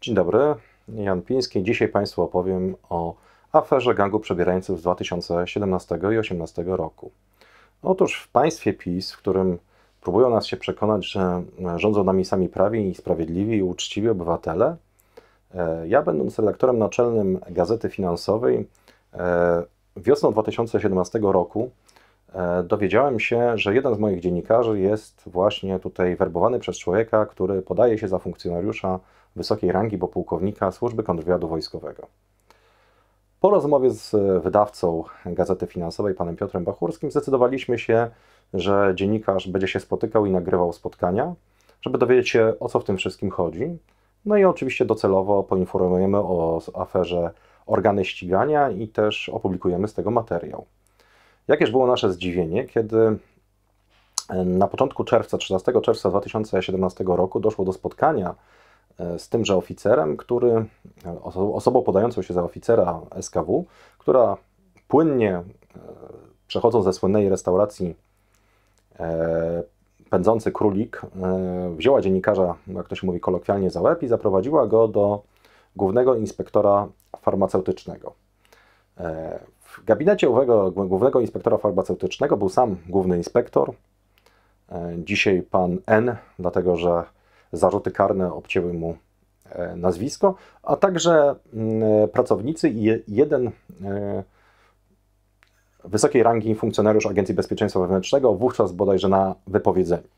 Dzień dobry, Jan Piński. Dzisiaj Państwu opowiem o aferze gangu przebierańców z 2017 i 2018 roku. Otóż w państwie PiS, w którym próbują nas się przekonać, że e, rządzą nami sami prawi i sprawiedliwi i uczciwi obywatele, e, ja będąc redaktorem naczelnym Gazety Finansowej e, wiosną 2017 roku dowiedziałem się, że jeden z moich dziennikarzy jest właśnie tutaj werbowany przez człowieka, który podaje się za funkcjonariusza wysokiej rangi, bo pułkownika służby kontrwywiadu wojskowego. Po rozmowie z e, wydawcą Gazety Finansowej, panem Piotrem Bachurskim, zdecydowaliśmy się, że dziennikarz będzie się spotykał i nagrywał spotkania, żeby dowiedzieć się, o co w tym wszystkim chodzi. No i oczywiście docelowo poinformujemy o aferze organy ścigania i też opublikujemy z tego materiał. Jakież było nasze zdziwienie, kiedy e, na początku czerwca, 13 czerwca 2017 roku doszło do spotkania E, z tymże oficerem, który, osobą podającą się za oficera SKW, która płynnie e, przechodząc ze słynnej restauracji e, pędzący królik, wzięła dziennikarza, jak to się mówi kolokwialnie, za łeb i zaprowadziła go do głównego inspektora farmaceutycznego. W gabinecie owego głównego inspektora farmaceutycznego był sam główny inspektor, dzisiaj pan N, dlatego że zarzuty karne obcięły mu e, nazwisko, a także mm, e, pracownicy i jeden e, wysokiej rangi funkcjonariusz Agencji Bezpieczeństwa Wewnętrznego, wówczas bodajże na wypowiedzeniu.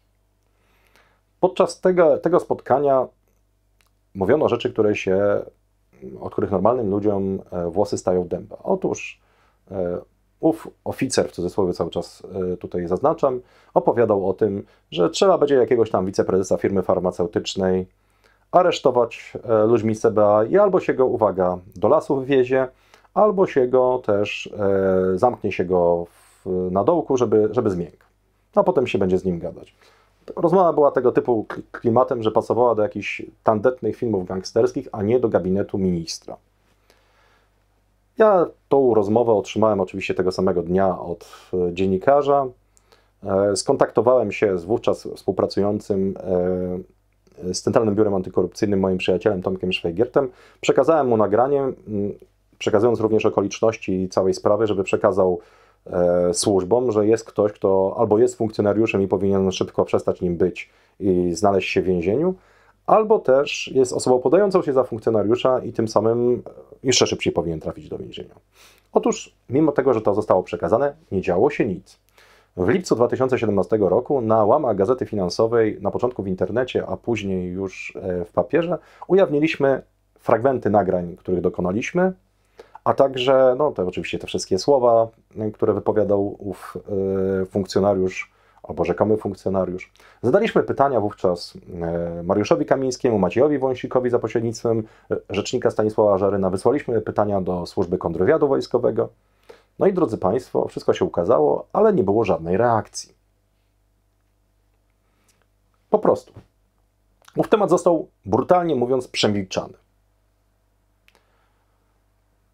Podczas tego, tego spotkania mówiono rzeczy, które się, od których normalnym ludziom włosy stają dęba. Otóż ów oficer, w cudzysłowie cały czas e, tutaj zaznaczam, opowiadał o tym, że trzeba będzie jakiegoś tam wiceprezesa firmy farmaceutycznej aresztować e, ludźmi CBA i albo się go, uwaga, do lasu wwiezie, albo się go też, e, zamknie się go w, na dołku, żeby, żeby zmiękł. A potem się będzie z nim gadać. Rozmowa była tego typu klimatem, że pasowała do jakichś tandetnych filmów gangsterskich, a nie do gabinetu ministra. Ja tą rozmowę otrzymałem oczywiście tego samego dnia od e, dziennikarza. E, skontaktowałem się z wówczas współpracującym e, z Centralnym Biurem Antykorupcyjnym, moim przyjacielem Tomkiem Szwajgiertem. Przekazałem mu nagranie, przekazując również okoliczności całej sprawy, żeby przekazał służbom, że jest ktoś, kto albo jest funkcjonariuszem i powinien szybko przestać nim być i znaleźć się w więzieniu, albo też jest osobą podającą się za funkcjonariusza i tym samym jeszcze szybciej powinien trafić do więzienia. Otóż, mimo tego, że to zostało przekazane, nie działo się nic. W lipcu 2017 roku na łamach Gazety Finansowej, na początku w internecie, a później już e, w papierze, ujawniliśmy fragmenty nagrań, których dokonaliśmy, a także, no to oczywiście te wszystkie słowa, które wypowiadał ów e, funkcjonariusz albo rzekomy funkcjonariusz. Zadaliśmy pytania wówczas e, Mariuszowi Kamińskiemu, Maciejowi Wąsikowi za pośrednictwem e, rzecznika Stanisława Żaryna. Wysłaliśmy pytania do służby kontrwywiadu wojskowego. No i drodzy Państwo, wszystko się ukazało, ale nie było żadnej reakcji. Po prostu. Mów temat został brutalnie mówiąc przemilczany.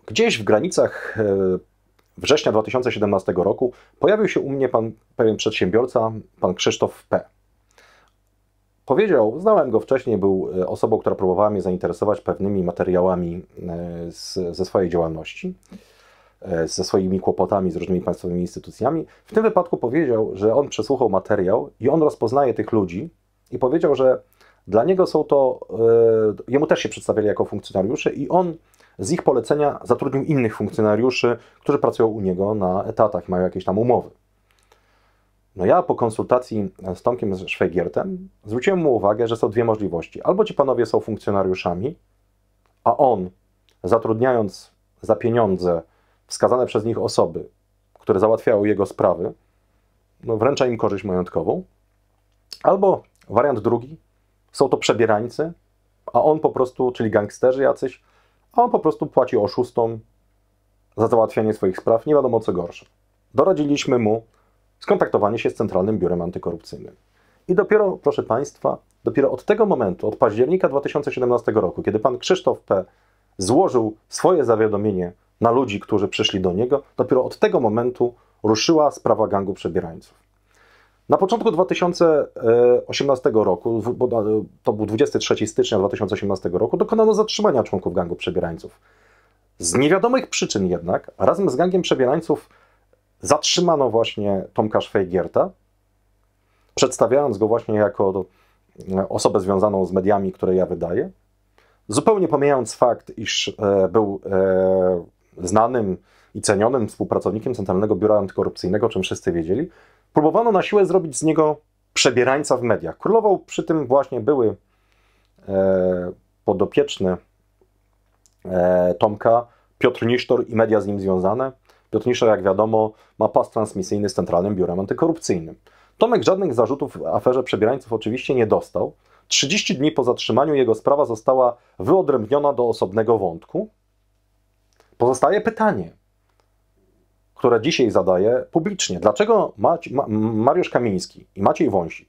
Gdzieś w granicach e, września 2017 roku pojawił się u mnie pan, pewien przedsiębiorca, pan Krzysztof P. Powiedział, znałem go wcześniej, był e, osobą, która próbowała mnie zainteresować pewnymi materiałami e, z, ze swojej działalności, e, ze swoimi kłopotami z różnymi państwowymi instytucjami. W tym wypadku powiedział, że on przesłuchał materiał i on rozpoznaje tych ludzi i powiedział, że dla niego są to, jemu też się przedstawiali jako funkcjonariusze i on z ich polecenia zatrudnił innych funkcjonariuszy, którzy pracują u niego na etatach, mają jakieś tam umowy. No ja po konsultacji z Tomkiem Szwegiertem zwróciłem mu uwagę, że są dwie możliwości. Albo ci panowie są funkcjonariuszami, a on, zatrudniając za pieniądze wskazane przez nich osoby, które załatwiają jego sprawy, no wręcza im korzyść majątkową. Albo wariant drugi, są to przebierańcy, a on po prostu, czyli gangsterzy jacyś, a on po prostu płaci oszustom za załatwianie swoich spraw, nie wiadomo co gorsze. Doradziliśmy mu skontaktowanie się z Centralnym Biurem Antykorupcyjnym. I dopiero, proszę Państwa, dopiero od tego momentu, od października 2017 roku, kiedy pan Krzysztof P. złożył swoje zawiadomienie na ludzi, którzy przyszli do niego, dopiero od tego momentu ruszyła sprawa gangu przebierańców. Na początku 2018 roku, to był 23 stycznia 2018 roku, dokonano zatrzymania członków gangu przebierańców. Z niewiadomych przyczyn jednak, razem z gangiem przebierańców zatrzymano właśnie Tomka Szwejgierta, przedstawiając go właśnie jako e, osobę związaną z mediami, które ja wydaję, zupełnie pomijając fakt, iż e, był e, znanym i cenionym współpracownikiem Centralnego Biura Antykorupcyjnego, o czym wszyscy wiedzieli, Próbowano na siłę zrobić z niego przebierańca w mediach. Królował przy tym właśnie były e, podopieczny e, Tomka, Piotr Nisztor i media z nim związane. Piotr Nisztor, jak wiadomo, ma pas transmisyjny z Centralnym Biurem Antykorupcyjnym. Tomek żadnych zarzutów w aferze przebierańców oczywiście nie dostał. 30 dni po zatrzymaniu jego sprawa została wyodrębniona do osobnego wątku. Pozostaje pytanie, które dzisiaj zadaję publicznie. Dlaczego Maci, Ma, Mariusz Kamiński i Maciej Wąsik,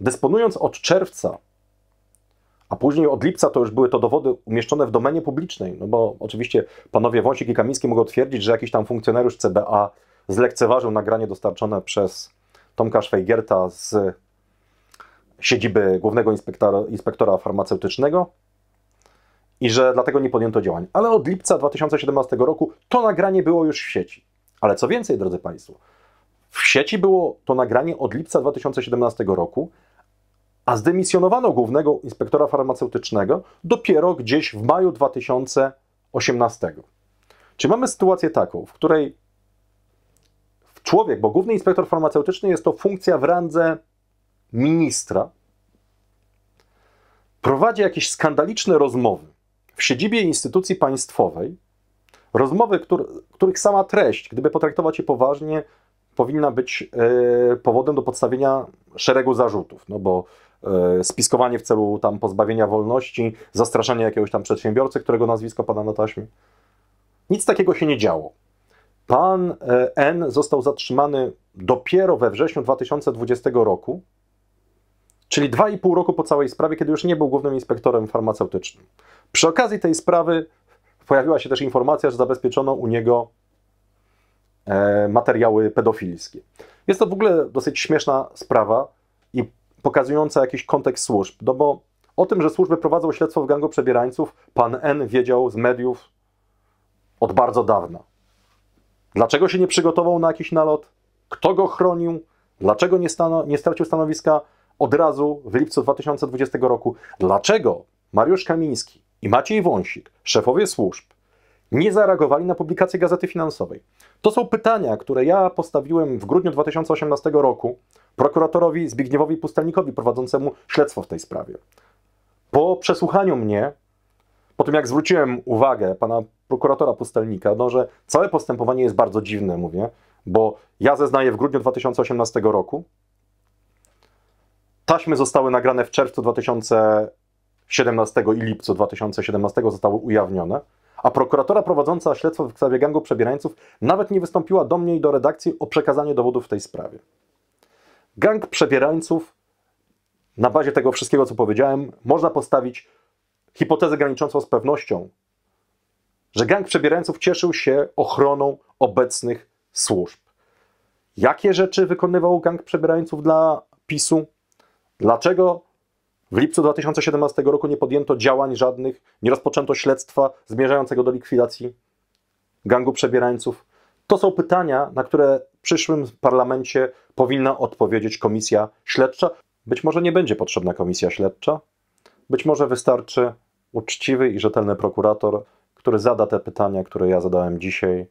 dysponując od czerwca, a później od lipca to już były to dowody umieszczone w domenie publicznej, no bo oczywiście panowie Wąsik i Kamiński mogą twierdzić, że jakiś tam funkcjonariusz CBA zlekceważył nagranie dostarczone przez Tomka Szwajgierta z siedziby głównego inspektora, inspektora farmaceutycznego i że dlatego nie podjęto działań. Ale od lipca 2017 roku to nagranie było już w sieci. Ale co więcej, drodzy Państwo, w sieci było to nagranie od lipca 2017 roku, a zdemisjonowano głównego inspektora farmaceutycznego dopiero gdzieś w maju 2018. Czy mamy sytuację taką, w której człowiek, bo główny inspektor farmaceutyczny jest to funkcja w randze ministra, prowadzi jakieś skandaliczne rozmowy w siedzibie instytucji państwowej, Rozmowy, których sama treść, gdyby potraktować je poważnie, powinna być e, powodem do podstawienia szeregu zarzutów, no bo e, spiskowanie w celu tam pozbawienia wolności, zastraszanie jakiegoś tam przedsiębiorcy, którego nazwisko pada na taśmie. Nic takiego się nie działo. Pan e, N został zatrzymany dopiero we wrześniu 2020 roku, czyli 2,5 roku po całej sprawie, kiedy już nie był głównym inspektorem farmaceutycznym. Przy okazji tej sprawy pojawiła się też informacja, że zabezpieczono u niego e, materiały pedofilskie. Jest to w ogóle dosyć śmieszna sprawa i pokazująca jakiś kontekst służb, no bo o tym, że służby prowadzą śledztwo w gangu przebierańców, pan N wiedział z mediów od bardzo dawna. Dlaczego się nie przygotował na jakiś nalot? Kto go chronił? Dlaczego nie, stano, nie stracił stanowiska od razu w lipcu 2020 roku? Dlaczego Mariusz Kamiński i Maciej Wąsik, szefowie służb, nie zareagowali na publikację Gazety Finansowej. To są pytania, które ja postawiłem w grudniu 2018 roku prokuratorowi Zbigniewowi Pustelnikowi prowadzącemu śledztwo w tej sprawie. Po przesłuchaniu mnie, po tym jak zwróciłem uwagę pana prokuratora Pustelnika, no, że całe postępowanie jest bardzo dziwne, mówię, bo ja zeznaję w grudniu 2018 roku, taśmy zostały nagrane w czerwcu 2000, 17 i lipcu 2017 zostały ujawnione, a prokuratora prowadząca śledztwo w sprawie gangu przebierańców nawet nie wystąpiła do mnie i do redakcji o przekazanie dowodów w tej sprawie. Gang przebierańców, na bazie tego wszystkiego, co powiedziałem, można postawić hipotezę graniczącą z pewnością, że gang przebierańców cieszył się ochroną obecnych służb. Jakie rzeczy wykonywał gang przebierańców dla PiSu? Dlaczego w lipcu 2017 roku nie podjęto działań żadnych, nie rozpoczęto śledztwa zmierzającego do likwidacji gangu przebierańców. To są pytania, na które w przyszłym parlamencie powinna odpowiedzieć komisja śledcza. Być może nie będzie potrzebna komisja śledcza, być może wystarczy uczciwy i rzetelny prokurator, który zada te pytania, które ja zadałem dzisiaj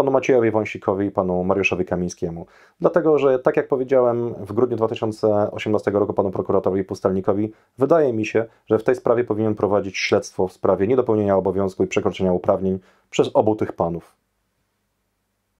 panu Maciejowi Wąsikowi i panu Mariuszowi Kamińskiemu. Dlatego, że tak jak powiedziałem w grudniu 2018 roku panu prokuratorowi Pustelnikowi, wydaje mi się, że w tej sprawie powinien prowadzić śledztwo w sprawie niedopełnienia obowiązku i przekroczenia uprawnień przez obu tych panów.